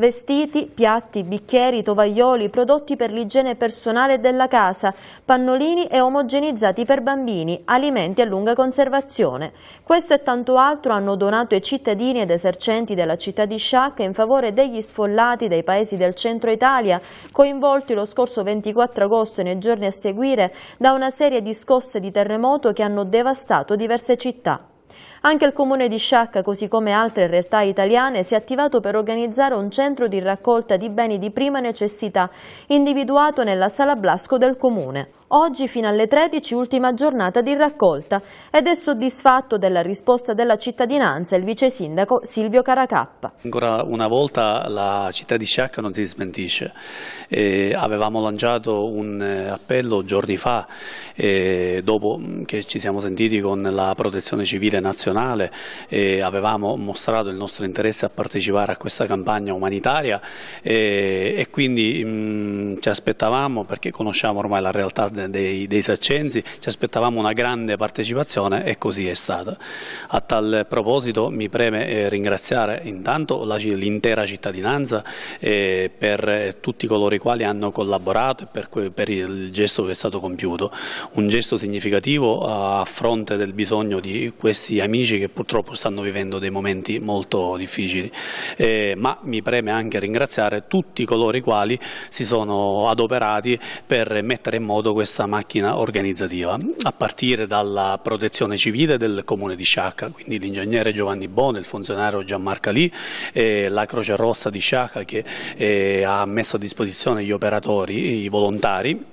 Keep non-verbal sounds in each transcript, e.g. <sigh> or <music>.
vestiti, piatti, bicchieri, tovaglioli, prodotti per l'igiene personale della casa, pannolini e omogenizzati per bambini, alimenti a lunga conservazione. Questo e tanto altro hanno donato i cittadini ed esercenti della città di Sciacca in favore degli sfollati dei paesi del centro Italia, coinvolti lo scorso 24 agosto e nei giorni a seguire da una serie di scosse di terremoto che hanno devastato diverse città. Anche il comune di Sciacca, così come altre realtà italiane, si è attivato per organizzare un centro di raccolta di beni di prima necessità, individuato nella Sala Blasco del comune. Oggi fino alle 13 ultima giornata di raccolta ed è soddisfatto della risposta della cittadinanza il vice sindaco Silvio Caracappa. Ancora una volta la città di Sciacca non si smentisce. Eh, avevamo lanciato un eh, appello giorni fa eh, dopo che ci siamo sentiti con la protezione civile nazionale nazionale e avevamo mostrato il nostro interesse a partecipare a questa campagna umanitaria e, e quindi mh, mm, ci aspettavamo, perché conosciamo ormai la realtà dei, dei saccenzi, ci aspettavamo una grande partecipazione e così è stata. A tal proposito mi preme eh, ringraziare intanto l'intera cittadinanza eh, per eh, tutti coloro i quali hanno collaborato e per, per il gesto che è stato compiuto, un gesto significativo a fronte del bisogno di questi questi amici che purtroppo stanno vivendo dei momenti molto difficili, eh, ma mi preme anche ringraziare tutti coloro i quali si sono adoperati per mettere in moto questa macchina organizzativa, a partire dalla protezione civile del comune di Sciacca, quindi l'ingegnere Giovanni Bone, il funzionario Gianmarca Lì, eh, la Croce Rossa di Sciacca che eh, ha messo a disposizione gli operatori, i volontari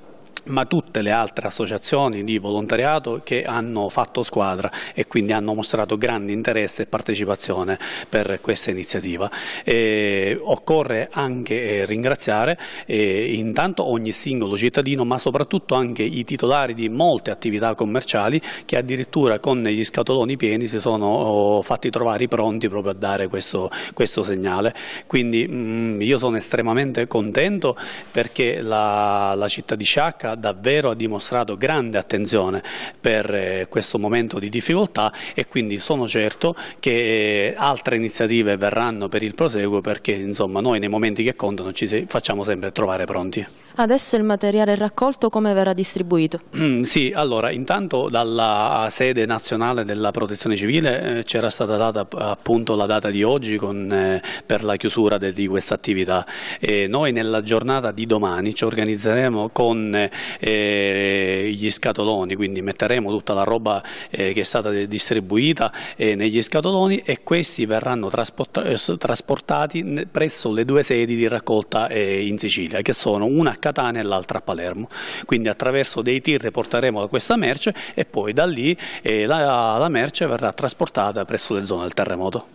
ma tutte le altre associazioni di volontariato che hanno fatto squadra e quindi hanno mostrato grande interesse e partecipazione per questa iniziativa. E occorre anche eh, ringraziare eh, intanto ogni singolo cittadino ma soprattutto anche i titolari di molte attività commerciali che addirittura con gli scatoloni pieni si sono oh, fatti trovare pronti proprio a dare questo, questo segnale. Quindi mh, mm, io sono estremamente contento perché la, la città di Sciacca davvero ha dimostrato grande attenzione per eh, questo momento di difficoltà e quindi sono certo che eh, altre iniziative verranno per il proseguo perché insomma, noi nei momenti che contano ci facciamo sempre trovare pronti. Adesso il materiale raccolto come verrà distribuito? <clears throat> Mm, sì, allora intanto dalla sede nazionale della protezione civile eh, c'era stata data appunto la data di oggi con, eh, per la chiusura de, di questa attività e noi nella giornata di domani ci organizzeremo con eh, eh gli scatoloni, quindi metteremo tutta la roba eh, che è stata distribuita eh, negli scatoloni e questi verranno trasportati presso le due sedi di raccolta in Sicilia che sono una a Catania e l'altra a Palermo. Quindi attraverso dei tir porteremo questa merce e poi da lì eh, la, la merce verrà trasportata presso le zone del terremoto.